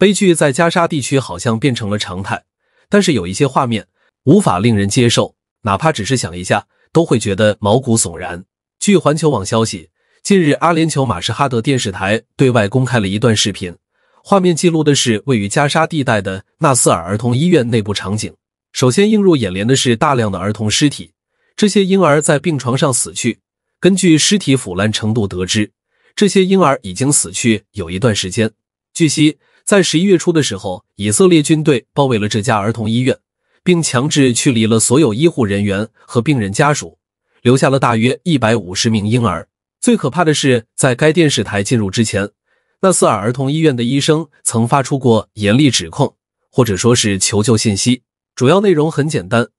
悲剧在加沙地区好像变成了常态，但是有一些画面无法令人接受，哪怕只是想一下都会觉得毛骨悚然。据环球网消息，近日，阿联酋马什哈德电视台对外公开了一段视频，画面记录的是位于加沙地带的纳斯尔儿童医院内部场景。首先映入眼帘的是大量的儿童尸体，这些婴儿在病床上死去。根据尸体腐烂程度得知，这些婴儿已经死去有一段时间。据悉。在十一月初的时候，以色列军队包围了这家儿童医院，并强制驱离了所有医护人员和病人家属，留下了大约一百五十名婴儿。最可怕的是，在该电视台进入之前，纳斯尔儿童医院的医生曾发出过严厉指控，或者说是求救信息。主要内容很简单：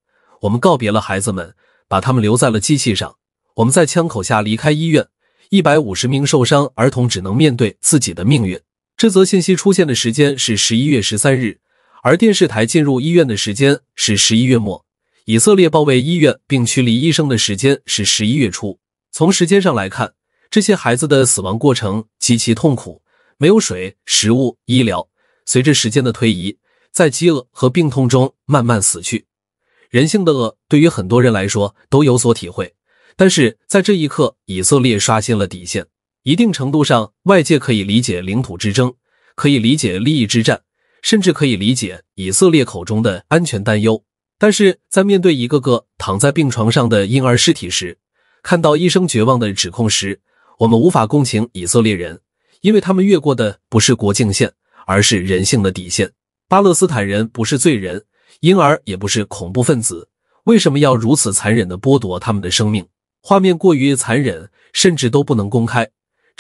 我们告别了孩子们，把他们留在了机器上；我们在枪口下离开医院，一百五十名受伤儿童只能面对自己的命运。这则信息出现的时间是十一月十三日，而电视台进入医院的时间是十一月末。以色列包围医院并驱离医生的时间是十一月初。从时间上来看，这些孩子的死亡过程极其痛苦，没有水、食物、医疗，随着时间的推移，在饥饿和病痛中慢慢死去。人性的恶，对于很多人来说都有所体会，但是在这一刻，以色列刷新了底线。一定程度上，外界可以理解领土之争，可以理解利益之战，甚至可以理解以色列口中的安全担忧。但是在面对一个个躺在病床上的婴儿尸体时，看到医生绝望的指控时，我们无法共情以色列人，因为他们越过的不是国境线，而是人性的底线。巴勒斯坦人不是罪人，婴儿也不是恐怖分子，为什么要如此残忍的剥夺他们的生命？画面过于残忍，甚至都不能公开。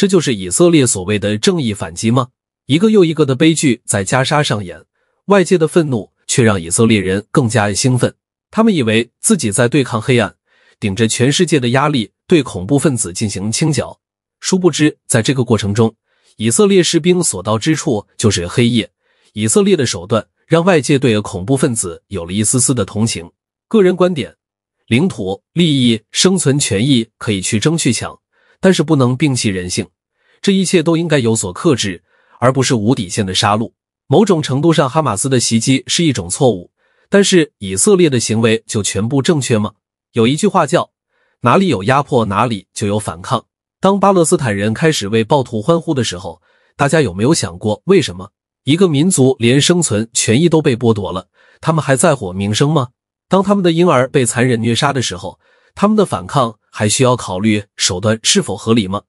这就是以色列所谓的正义反击吗？一个又一个的悲剧在加沙上演，外界的愤怒却让以色列人更加兴奋。他们以为自己在对抗黑暗，顶着全世界的压力对恐怖分子进行清剿。殊不知，在这个过程中，以色列士兵所到之处就是黑夜。以色列的手段让外界对恐怖分子有了一丝丝的同情。个人观点：领土利益、生存权益可以去争去抢，但是不能摒弃人性。这一切都应该有所克制，而不是无底线的杀戮。某种程度上，哈马斯的袭击是一种错误，但是以色列的行为就全部正确吗？有一句话叫“哪里有压迫，哪里就有反抗”。当巴勒斯坦人开始为暴徒欢呼的时候，大家有没有想过，为什么一个民族连生存权益都被剥夺了，他们还在乎名声吗？当他们的婴儿被残忍虐杀的时候，他们的反抗还需要考虑手段是否合理吗？